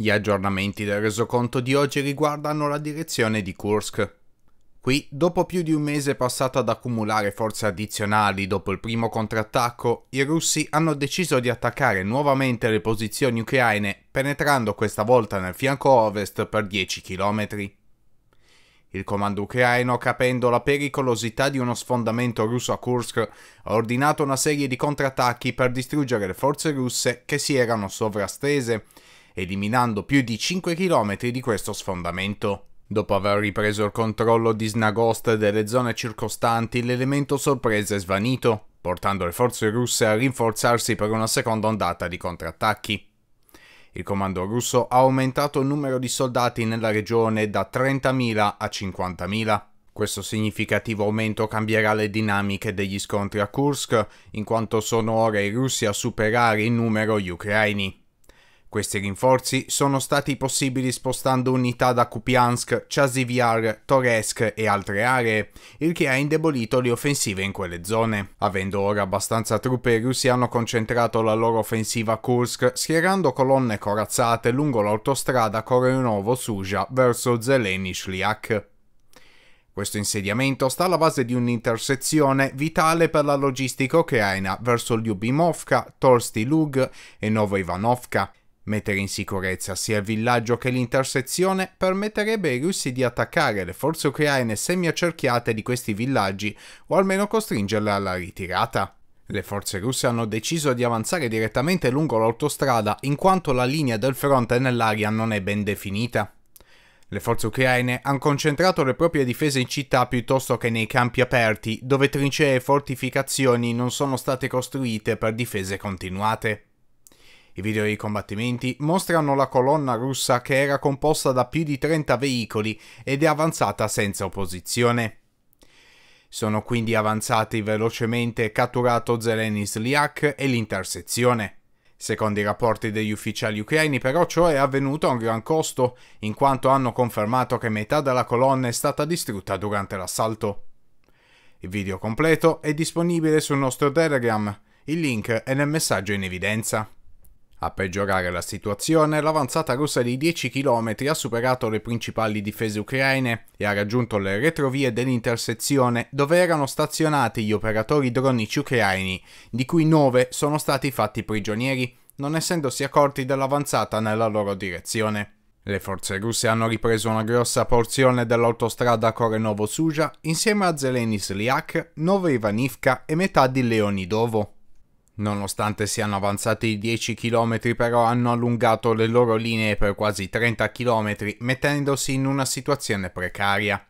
Gli aggiornamenti del resoconto di oggi riguardano la direzione di Kursk. Qui, dopo più di un mese passato ad accumulare forze addizionali dopo il primo contrattacco, i russi hanno deciso di attaccare nuovamente le posizioni ucraine, penetrando questa volta nel fianco ovest per 10 km. Il comando ucraino, capendo la pericolosità di uno sfondamento russo a Kursk, ha ordinato una serie di contrattacchi per distruggere le forze russe che si erano sovrastese eliminando più di 5 km di questo sfondamento. Dopo aver ripreso il controllo di Snagost e delle zone circostanti, l'elemento sorpresa è svanito, portando le forze russe a rinforzarsi per una seconda ondata di contrattacchi. Il comando russo ha aumentato il numero di soldati nella regione da 30.000 a 50.000. Questo significativo aumento cambierà le dinamiche degli scontri a Kursk, in quanto sono ora i russi a superare in numero gli ucraini. Questi rinforzi sono stati possibili spostando unità da Kupiansk, Chasiviar, Toresk e altre aree, il che ha indebolito le offensive in quelle zone. Avendo ora abbastanza truppe, i russi hanno concentrato la loro offensiva a Kursk, schierando colonne corazzate lungo l'autostrada Korenovo-Suja verso Zeleny-Shliak. Questo insediamento sta alla base di un'intersezione vitale per la logistica ucraina verso Lyubimovka, Torsti Lug e Novo Ivanovka. Mettere in sicurezza sia il villaggio che l'intersezione permetterebbe ai russi di attaccare le forze ucraine semiaccerchiate di questi villaggi o almeno costringerle alla ritirata. Le forze russe hanno deciso di avanzare direttamente lungo l'autostrada in quanto la linea del fronte nell'aria non è ben definita. Le forze ucraine hanno concentrato le proprie difese in città piuttosto che nei campi aperti, dove trincee e fortificazioni non sono state costruite per difese continuate. I video dei combattimenti mostrano la colonna russa che era composta da più di 30 veicoli ed è avanzata senza opposizione. Sono quindi avanzati velocemente e catturato Zeleny e l'intersezione. Secondo i rapporti degli ufficiali ucraini però ciò è avvenuto a un gran costo, in quanto hanno confermato che metà della colonna è stata distrutta durante l'assalto. Il video completo è disponibile sul nostro Telegram, il link è nel messaggio in evidenza. A peggiorare la situazione, l'avanzata russa di 10 km ha superato le principali difese ucraine e ha raggiunto le retrovie dell'intersezione dove erano stazionati gli operatori dronici ucraini, di cui 9 sono stati fatti prigionieri, non essendosi accorti dell'avanzata nella loro direzione. Le forze russe hanno ripreso una grossa porzione dell'autostrada Korenovo-Suja insieme a Zelenis Liak, Novo Ivanivka e metà di Leonidovo. Nonostante siano avanzati di 10 km però hanno allungato le loro linee per quasi 30 km mettendosi in una situazione precaria.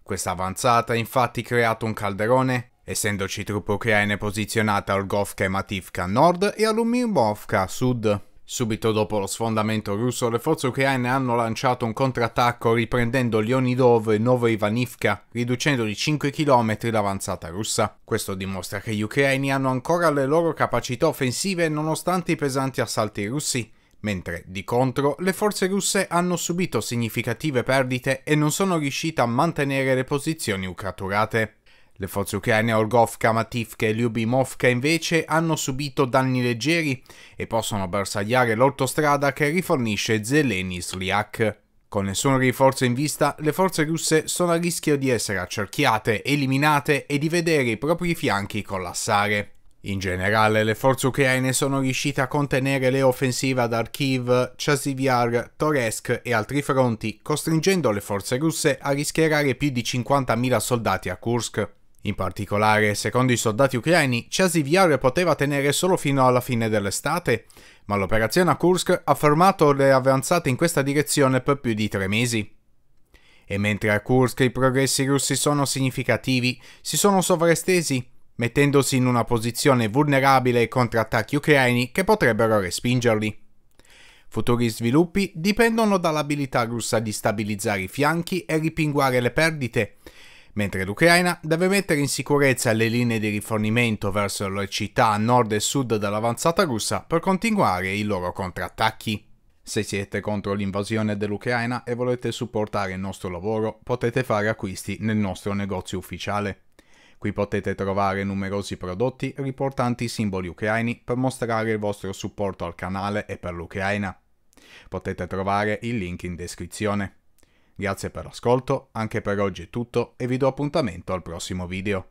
Questa avanzata ha infatti creato un calderone, essendoci truppe ucraine posizionate al Govka e Mativka a nord e all'Umirovka a sud. Subito dopo lo sfondamento russo, le forze ucraine hanno lanciato un contrattacco riprendendo Leonidov e Novo Ivanivka, riducendo di 5 km l'avanzata russa. Questo dimostra che gli ucraini hanno ancora le loro capacità offensive nonostante i pesanti assalti russi, mentre di contro le forze russe hanno subito significative perdite e non sono riuscite a mantenere le posizioni ucraturate. Le forze ucraine Olgovka, Orgovka, Mativka e Lyubimovka invece hanno subito danni leggeri e possono bersagliare l'autostrada che rifornisce Zeleny-Sliak. Con nessun rinforzo in vista, le forze russe sono a rischio di essere accerchiate, eliminate e di vedere i propri fianchi collassare. In generale, le forze ucraine sono riuscite a contenere le offensive ad Arkiv, Chasiviar, Toresk e altri fronti, costringendo le forze russe a rischiarare più di 50.000 soldati a Kursk. In particolare, secondo i soldati ucraini, Chasiviar poteva tenere solo fino alla fine dell'estate, ma l'operazione a Kursk ha fermato le avanzate in questa direzione per più di tre mesi. E mentre a Kursk i progressi russi sono significativi, si sono sovrastesi, mettendosi in una posizione vulnerabile ai contrattacchi ucraini che potrebbero respingerli. Futuri sviluppi dipendono dall'abilità russa di stabilizzare i fianchi e ripinguare le perdite, mentre l'Ucraina deve mettere in sicurezza le linee di rifornimento verso le città a nord e sud dell'avanzata russa per continuare i loro contrattacchi. Se siete contro l'invasione dell'Ucraina e volete supportare il nostro lavoro, potete fare acquisti nel nostro negozio ufficiale. Qui potete trovare numerosi prodotti riportanti i simboli ucraini per mostrare il vostro supporto al canale e per l'Ucraina. Potete trovare il link in descrizione. Grazie per l'ascolto, anche per oggi è tutto e vi do appuntamento al prossimo video.